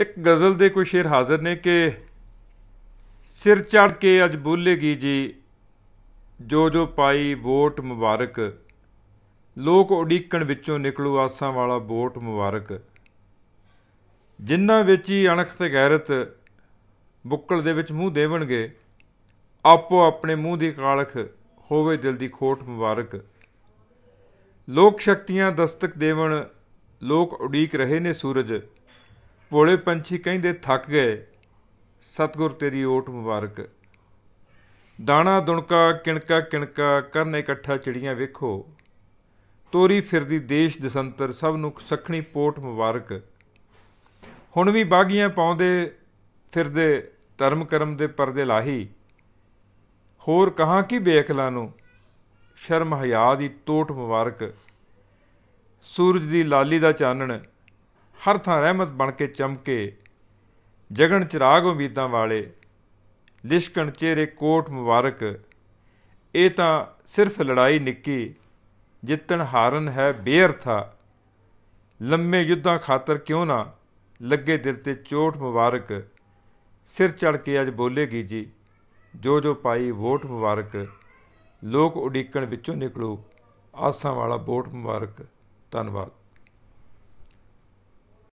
ਇੱਕ ਗਜ਼ਲ ਦੇ ਕੋਈ ਸ਼ੇਰ ਹਾਜ਼ਰ ਨੇ ਕਿ ਸਿਰ ਚੜ ਕੇ ਅੱਜ ਬੋਲੇਗੀ ਜੀ ਜੋ ਜੋ ਪਾਈ ਵੋਟ ਮੁਬਾਰਕ ਲੋਕ ਉਡੀਕਣ ਵਿੱਚੋਂ ਨਿਕਲੂ ਆਸਾਂ ਵਾਲਾ ਵੋਟ ਮੁਬਾਰਕ ਜਿਨ੍ਹਾਂ ਵਿੱਚ ਹੀ ਅਣਖ ਤੇ ਗੈਰਤ ਬੁੱਕਲ ਦੇ ਵਿੱਚ ਮੂੰਹ ਦੇਵਣਗੇ ਆਪੋ ਆਪਣੇ ਮੂੰਹ ਦੀ ਕਾਲਖ ਹੋਵੇ ਦਿਲ ਦੀ ਖੋਟ ਮੁਬਾਰਕ ਲੋਕ ਸ਼ਕਤੀਆਂ ਦਸਤਕ ਦੇਵਣ ਲੋਕ ਉਡੀਕ ਰਹੇ ਨੇ ਸੂਰਜ ਭੋਲੇ ਪੰਛੀ ਕਹਿੰਦੇ ਥੱਕ ਗਏ ਸਤਗੁਰ ਤੇਰੀ ਓਟ ਮੁਬਾਰਕ ਦਾਣਾ ਦੁਣਕਾ ਕਿਣਕਾ ਕਿਣਕਾ ਕਰਨ ਇਕੱਠਾ ਚਿੜੀਆਂ ਵੇਖੋ ਤੋਰੀ ਫਿਰਦੀ ਦੇਸ਼ ਦਸੰਤਰ ਸਭ ਨੂੰ ਸਖਣੀ ਪੋਟ ਮੁਬਾਰਕ ਹੁਣ ਵੀ ਬਾਗੀਆਂ ਪਾਉਂਦੇ ਫਿਰਦੇ ਧਰਮ ਕਰਮ ਦੇ ਪਰਦੇ ਲਾਹੀ ਹੋਰ ਕਹਾ ਕੀ ਬੇਅਕਲਾਂ ਨੂੰ ਸ਼ਰਮ ਹਿਆ ਦੀ ਟੋਟ ਮੁਬਾਰਕ ਸੂਰਜ ਦੀ ਲਾਲੀ ਦਾ ਚਾਨਣ ਹਰ ਥਾਂ ਰਹਿਮਤ ਬਣ ਕੇ ਚਮਕੇ ਜਗਣ ਚਿਰਾਗ ਉਮੀਦਾਂ ਵਾਲੇ ਲਿਸ਼ਕਣ ਚਿਹਰੇ ਕੋਟ ਮੁਬਾਰਕ ਇਹ ਤਾਂ ਸਿਰਫ ਲੜਾਈ ਨਿੱਕੀ ਜਿੱਤਣ ਹਾਰਨ ਹੈ ਬੇਅਰਥਾ ਲੰਮੇ ਯੁੱਧਾਂ ਖਾਤਰ ਕਿਉਂ ਨਾ ਲੱਗੇ ਦਿਲ ਤੇ ਚੋਟ ਮੁਬਾਰਕ ਸਿਰ ਚੜ ਕੇ ਅੱਜ ਬੋਲੇਗੀ ਜੀ ਜੋ ਜੋ ਪਾਈ ਵੋਟ ਮੁਬਾਰਕ ਲੋਕ ਉਡੀਕਣ ਵਿੱਚੋਂ ਨਿਕਲੋ ਆਸਾਂ ਵਾਲਾ ਵੋਟ ਮੁਬਾਰਕ ਧੰਨਵਾਦ